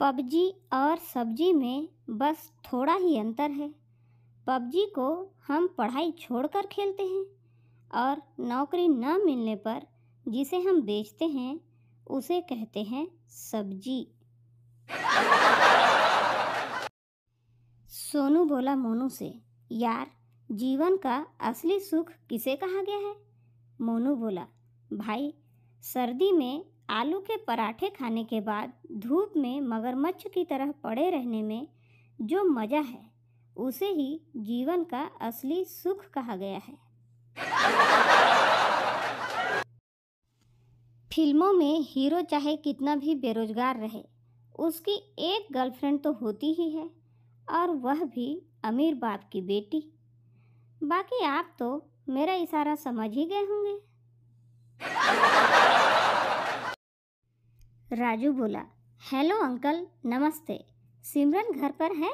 PUBG और सब्जी में बस थोड़ा ही अंतर है पबजी को हम पढ़ाई छोड़कर खेलते हैं और नौकरी न मिलने पर जिसे हम बेचते हैं उसे कहते हैं सब्जी सोनू बोला मोनू से यार जीवन का असली सुख किसे कहा गया है मोनू बोला भाई सर्दी में आलू के पराठे खाने के बाद धूप में मगरमच्छ की तरह पड़े रहने में जो मज़ा है उसे ही जीवन का असली सुख कहा गया है फिल्मों में हीरो चाहे कितना भी बेरोजगार रहे उसकी एक गर्लफ्रेंड तो होती ही है और वह भी अमीर बाप की बेटी बाकी आप तो मेरा इशारा समझ ही गए होंगे राजू बोला हेलो अंकल नमस्ते सिमरन घर पर है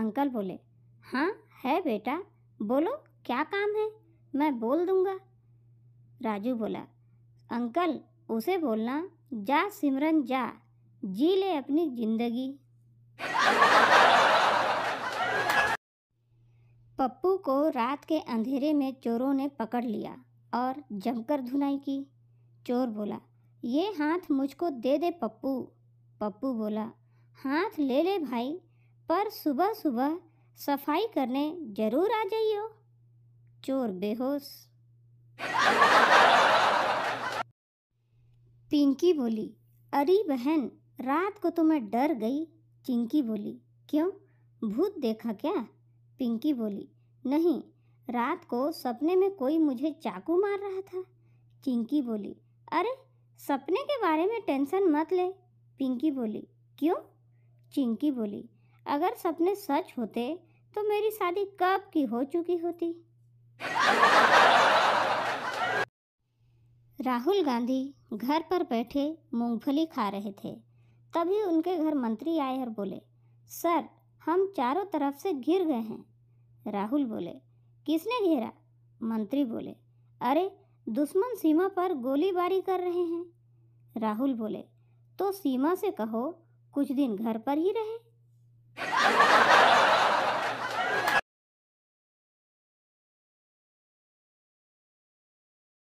अंकल बोले हाँ है बेटा बोलो क्या काम है मैं बोल दूँगा राजू बोला अंकल उसे बोलना जा सिमरन जा जी ले अपनी जिंदगी पप्पू को रात के अंधेरे में चोरों ने पकड़ लिया और जमकर धुनाई की चोर बोला ये हाथ मुझको दे दे पप्पू पप्पू बोला हाथ ले ले भाई पर सुबह सुबह सफाई करने जरूर आ जाइयो चोर बेहोश पिंकी बोली अरे बहन रात को तो मैं डर गई चिंकी बोली क्यों भूत देखा क्या पिंकी बोली नहीं रात को सपने में कोई मुझे चाकू मार रहा था चिंकी बोली अरे सपने के बारे में टेंशन मत ले पिंकी बोली क्यों चिंकी बोली अगर सपने सच होते तो मेरी शादी कब की हो चुकी होती राहुल गांधी घर पर बैठे मूंगफली खा रहे थे तभी उनके घर मंत्री आए और बोले सर हम चारों तरफ से घिर गए हैं राहुल बोले किसने घेरा मंत्री बोले अरे दुश्मन सीमा पर गोलीबारी कर रहे हैं राहुल बोले तो सीमा से कहो कुछ दिन घर पर ही रहे